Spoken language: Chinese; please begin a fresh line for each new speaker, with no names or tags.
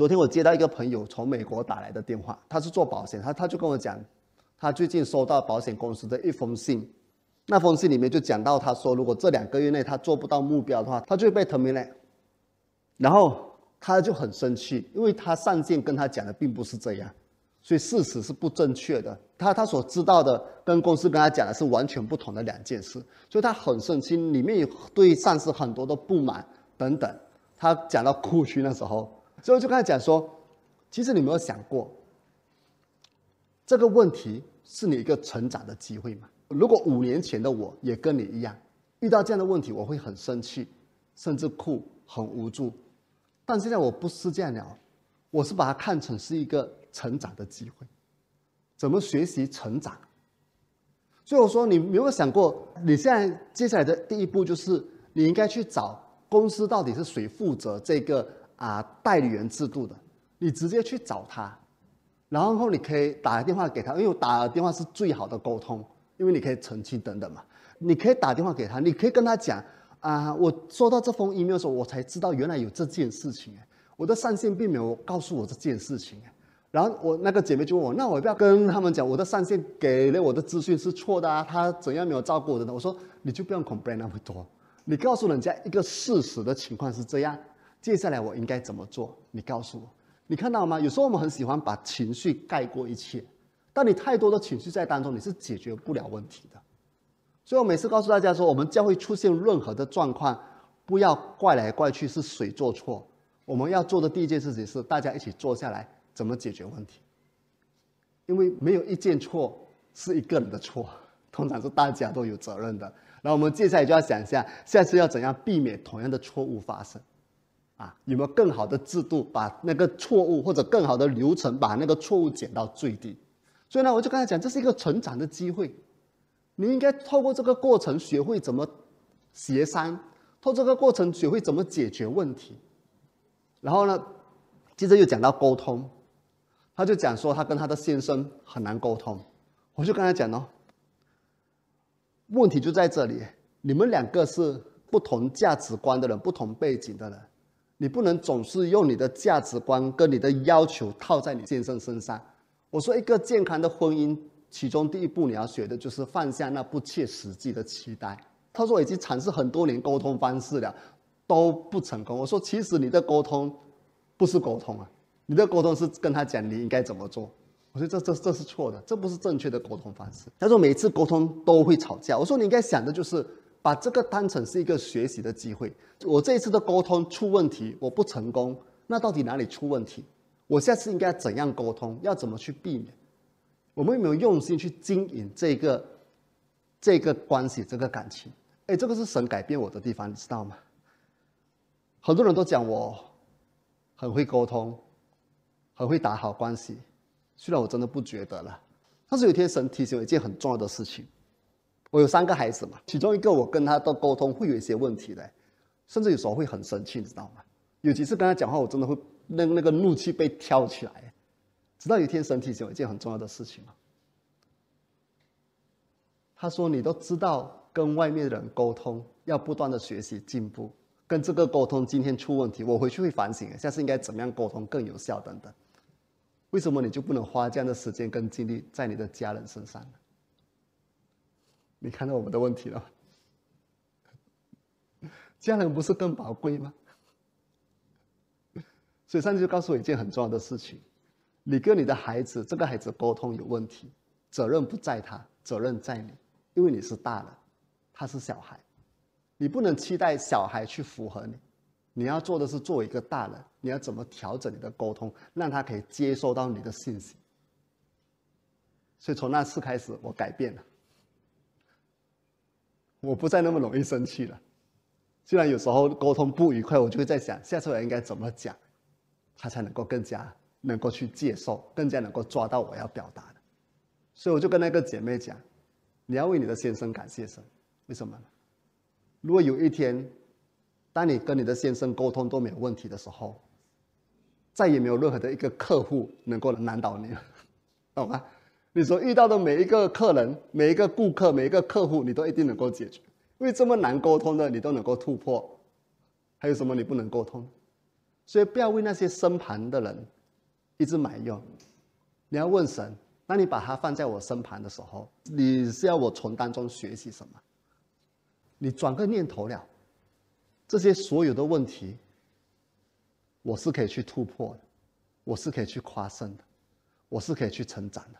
昨天我接到一个朋友从美国打来的电话，他是做保险，他他就跟我讲，他最近收到保险公司的一封信，那封信里面就讲到，他说如果这两个月内他做不到目标的话，他就会被 a t 了。然后他就很生气，因为他上线跟他讲的并不是这样，所以事实是不正确的。他他所知道的跟公司跟他讲的是完全不同的两件事，所以他很生气，里面有对上司很多的不满等等。他讲到哭区那时候。所以我就跟他讲说，其实你有没有想过，这个问题是你一个成长的机会嘛？如果五年前的我也跟你一样，遇到这样的问题，我会很生气，甚至哭，很无助。但现在我不是这样了，我是把它看成是一个成长的机会，怎么学习成长？所以我说，你有没有想过，你现在接下来的第一步就是你应该去找公司，到底是谁负责这个？啊，代理人制度的，你直接去找他，然后你可以打电话给他，因为打电话是最好的沟通，因为你可以澄清等等嘛。你可以打电话给他，你可以跟他讲啊，我收到这封 email 时候，我才知道原来有这件事情，我的上线并没有告诉我这件事情，然后我那个姐妹就问我，那我不要跟他们讲，我的上线给了我的资讯是错的啊，他怎样没有照顾我的？呢？我说你就不用 c o m p l a i n 那么多，你告诉人家一个事实的情况是这样。接下来我应该怎么做？你告诉我。你看到吗？有时候我们很喜欢把情绪盖过一切，但你太多的情绪在当中，你是解决不了问题的。所以我每次告诉大家说，我们将会出现任何的状况，不要怪来怪去是谁做错。我们要做的第一件事情是，大家一起坐下来，怎么解决问题？因为没有一件错是一个人的错，通常是大家都有责任的。然后我们接下来就要想一下，下次要怎样避免同样的错误发生。啊，有没有更好的制度把那个错误，或者更好的流程把那个错误减到最低？所以呢，我就跟他讲，这是一个成长的机会，你应该透过这个过程学会怎么协商，透过这个过程学会怎么解决问题。然后呢，接着又讲到沟通，他就讲说他跟他的先生很难沟通，我就跟他讲哦，问题就在这里，你们两个是不同价值观的人，不同背景的人。你不能总是用你的价值观跟你的要求套在你先生身上。我说，一个健康的婚姻，其中第一步你要学的就是放下那不切实际的期待。他说，已经尝试很多年沟通方式了，都不成功。我说，其实你的沟通不是沟通啊，你的沟通是跟他讲你应该怎么做。我说这这这是错的，这不是正确的沟通方式。他说每次沟通都会吵架。我说你应该想的就是。把这个当成是一个学习的机会。我这一次的沟通出问题，我不成功，那到底哪里出问题？我下次应该怎样沟通？要怎么去避免？我们有没有用心去经营这个、这个关系、这个感情？哎，这个是神改变我的地方，你知道吗？很多人都讲我很会沟通，很会打好关系，虽然我真的不觉得了。但是有一天，神提醒我一件很重要的事情。我有三个孩子嘛，其中一个我跟他都沟通会有一些问题的，甚至有时候会很生气，你知道吗？有几次跟他讲话，我真的会那那个怒气被挑起来，直到有一天神提醒一件很重要的事情嘛，他说：“你都知道跟外面的人沟通要不断的学习进步，跟这个沟通今天出问题，我回去会反省，下次应该怎么样沟通更有效等等。为什么你就不能花这样的时间跟精力在你的家人身上呢？”你看到我们的问题了吗？家人不是更宝贵吗？所以上帝就告诉我一件很重要的事情：，你跟你的孩子，这个孩子沟通有问题，责任不在他，责任在你，因为你是大人，他是小孩，你不能期待小孩去符合你，你要做的是做一个大人，你要怎么调整你的沟通，让他可以接收到你的信息。所以从那次开始，我改变了。我不再那么容易生气了。虽然有时候沟通不愉快，我就会在想，下次我应该怎么讲，他才能够更加能够去接受，更加能够抓到我要表达的。所以我就跟那个姐妹讲：“你要为你的先生感谢神，为什么呢？如果有一天，当你跟你的先生沟通都没有问题的时候，再也没有任何的一个客户能够难倒你，了，懂吗？”你所遇到的每一个客人、每一个顾客、每一个客户，你都一定能够解决，因为这么难沟通的你都能够突破，还有什么你不能沟通？所以不要为那些身旁的人一直埋怨，你要问神：那你把他放在我身旁的时候，你是要我从当中学习什么？你转个念头了，这些所有的问题，我是可以去突破的，我是可以去夸胜的，我是可以去成长的。